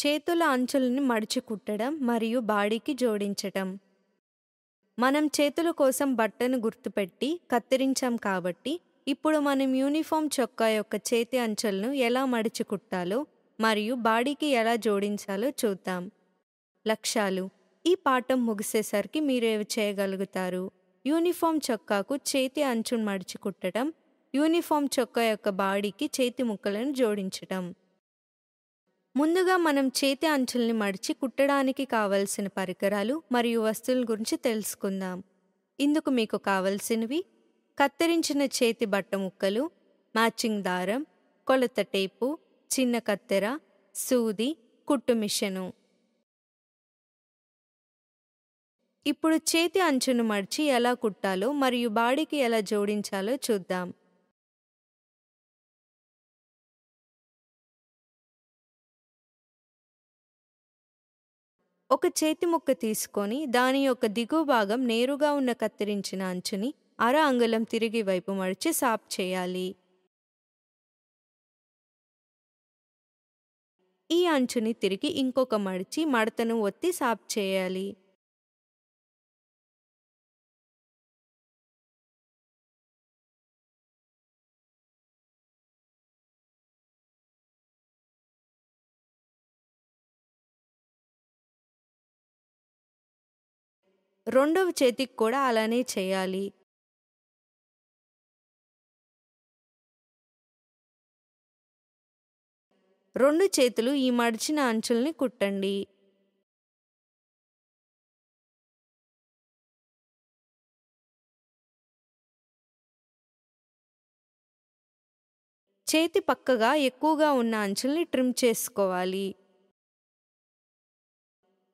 చేతుల అంచులని మడిచి కుట్టడం మరియు బాడీకి జోడించటం మనం చేతుల కోసం బట్టను గుర్తుపెట్టి కత్తిరించాం కాబట్టి ఇప్పుడు మనం యూనిఫామ్ చొక్కా యొక్క చేతి అంచులను ఎలా మడిచి కుట్టాలో మరియు బాడీకి ఎలా జోడించాలో చూద్దాం లక్ష్యాలు ఈ పాఠం ముగిసేసరికి మీరేవి చేయగలుగుతారు యూనిఫామ్ చొక్కాకు చేతి అంచును మడిచి కుట్టడం యూనిఫామ్ చొక్కా యొక్క బాడీకి చేతి ముక్కలను జోడించటం ముందుగా మనం చేతి అంచుల్ని మడిచి కుట్టడానికి కావలసిన పరికరాలు మరియు వస్తువుల గురించి తెలుసుకుందాం ఇందుకు మీకు కావలసినవి కత్తిరించిన చేతి బట్ట ముక్కలు మ్యాచింగ్ దారం కొలత టేపు చిన్న కత్తెర సూది కుట్టు మిషను ఇప్పుడు చేతి అంచును మడిచి ఎలా కుట్టాలో మరియు బాడీకి ఎలా జోడించాలో చూద్దాం ఒక చేతి ముక్క తీసుకొని దాని యొక్క దిగువ భాగం నేరుగా ఉన్న కత్తిరించిన అంచుని అర అంగుళం తిరిగి వైపు మడిచి సాప్ చేయాలి ఈ అంచుని తిరిగి ఇంకొక మడిచి మడతను ఒత్తి సాప్ చేయాలి రెండవ చేతికి కూడా అలానే చేయాలి రెండు చేతులు ఈ మడిచిన అంచుల్ని కుట్టండి చేతి పక్కగా ఎక్కువగా ఉన్న అంచుల్ని ట్రిమ్ చేసుకోవాలి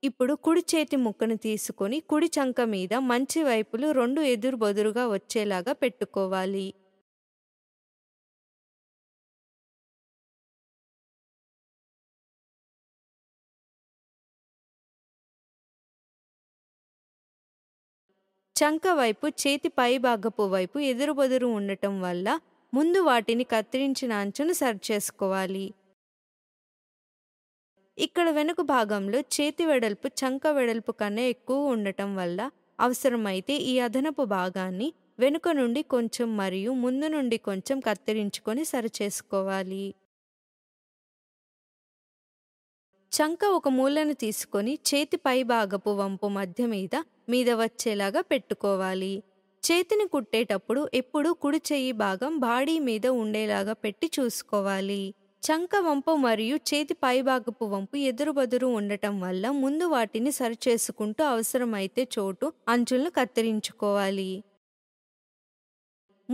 ఇప్పుడు కుడి చేతి ముక్కను తీసుకొని కుడి చంక మీద మంచి వైపులు రెండు ఎదురు బదురుగా వచ్చేలాగా పెట్టుకోవాలి చంక వైపు చేతి పైభాగపు వైపు ఎదురుబొదురు ఉండటం వల్ల ముందు వాటిని కత్తిరించిన అంచును సరి చేసుకోవాలి ఇక్కడ వెనుక భాగంలో చేతి వెడల్పు చంక వెడల్పు కన్నా ఎక్కువ ఉండటం వల్ల అవసరమైతే ఈ అదనపు భాగాన్ని వెనుక నుండి కొంచెం మరియు ముందు నుండి కొంచెం కత్తిరించుకొని సరిచేసుకోవాలి చంక ఒక మూలను తీసుకొని చేతి పై భాగపు వంపు మధ్య మీద మీద వచ్చేలాగా పెట్టుకోవాలి చేతిని కుట్టేటప్పుడు ఎప్పుడూ కుడి చెయ్యి భాగం బాడీ మీద ఉండేలాగా పెట్టి చూసుకోవాలి చంక వంపు మరియు చేతి పైభాగపు వంపు ఎదురుబదురు ఉండటం వల్ల ముందు వాటిని సరిచేసుకుంటూ అవసరమైతే చోటు అంచులను కత్తిరించుకోవాలి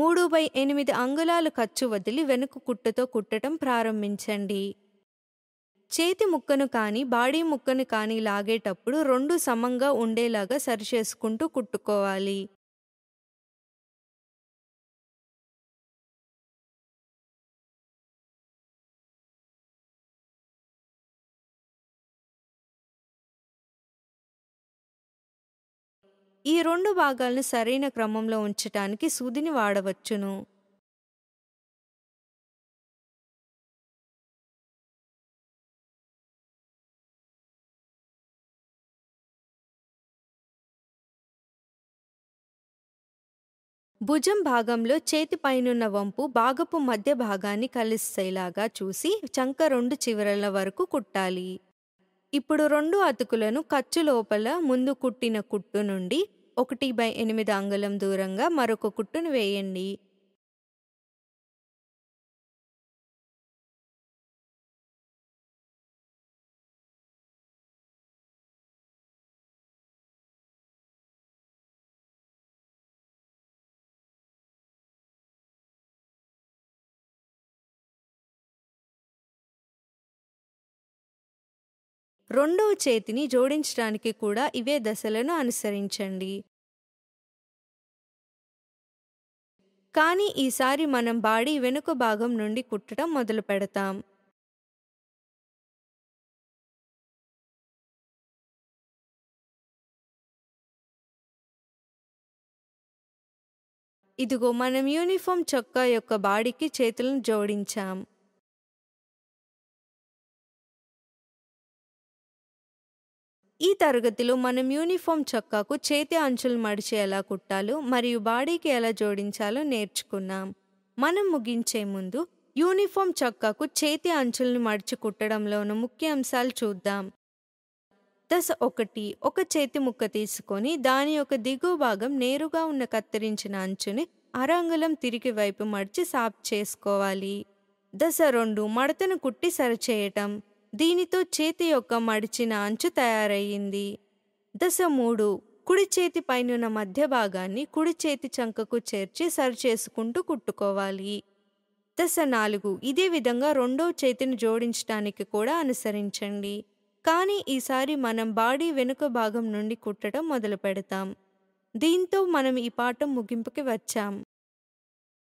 మూడు బై ఎనిమిది అంగుళాలు ఖర్చు వదిలి వెనుక కుట్టుతో కుట్టడం ప్రారంభించండి చేతి ముక్కను కానీ బాడీ ముక్కను కానీ లాగేటప్పుడు రెండు సమంగా ఉండేలాగా సరిచేసుకుంటూ కుట్టుకోవాలి ఈ రెండు భాగాలను సరైన క్రమంలో ఉంచటానికి సూదిని వాడవచ్చును భుజం భాగంలో చేతి పైనున్న వంపు భాగపు మధ్య భాగాన్ని కలిసేలాగా చూసి చంక రెండు చివరల వరకు కుట్టాలి ఇప్పుడు రెండు అతుకులను కచ్చు లోపల ముందు కుట్టిన కుట్టు నుండి ఒకటి బై ఎనిమిది అంగుళం దూరంగా మరొక కుట్టును వేయండి రెండవ చేతిని జోడించడానికి కూడా ఇవే దశలను అనుసరించండి కానీ ఈసారి మనం బాడీ వెనుక భాగం నుండి కుట్టడం మొదలు పెడతాం ఇదిగో మనం యూనిఫామ్ చొక్కా యొక్క బాడీకి చేతులను జోడించాం ఈ తరగతిలో మనం యూనిఫామ్ చొక్కాకు చేతి అంచులు మడిచి ఎలా కుట్టాలో మరియు బాడీకి ఎలా జోడించాలో నేర్చుకున్నాం మనం ముగించే ముందు యూనిఫామ్ చొక్కాకు చేతి అంచులను మడిచి కుట్టడంలో ఉన్న ముఖ్య అంశాలు చూద్దాం దశ ఒకటి ఒక చేతి ముక్క తీసుకొని దాని యొక్క దిగువ భాగం నేరుగా ఉన్న కత్తిరించిన అంచుని అరంగులం తిరిగి వైపు మడిచి సాప్ చేసుకోవాలి దశ రెండు మడతను కుట్టి సరిచేయటం దీనితో చేతి యొక్క మడిచిన అంచు తయారయ్యింది దశ మూడు కుడి చేతి పైనున్న మధ్య భాగాన్ని కుడి చేతి చంకకు చేర్చి సరిచేసుకుంటూ కుట్టుకోవాలి దశ నాలుగు ఇదే విధంగా రెండో చేతిని జోడించడానికి కూడా అనుసరించండి కానీ ఈసారి మనం బాడీ వెనుక భాగం నుండి కుట్టడం మొదలు పెడతాం దీంతో మనం ఈ పాఠం ముగింపుకి వచ్చాం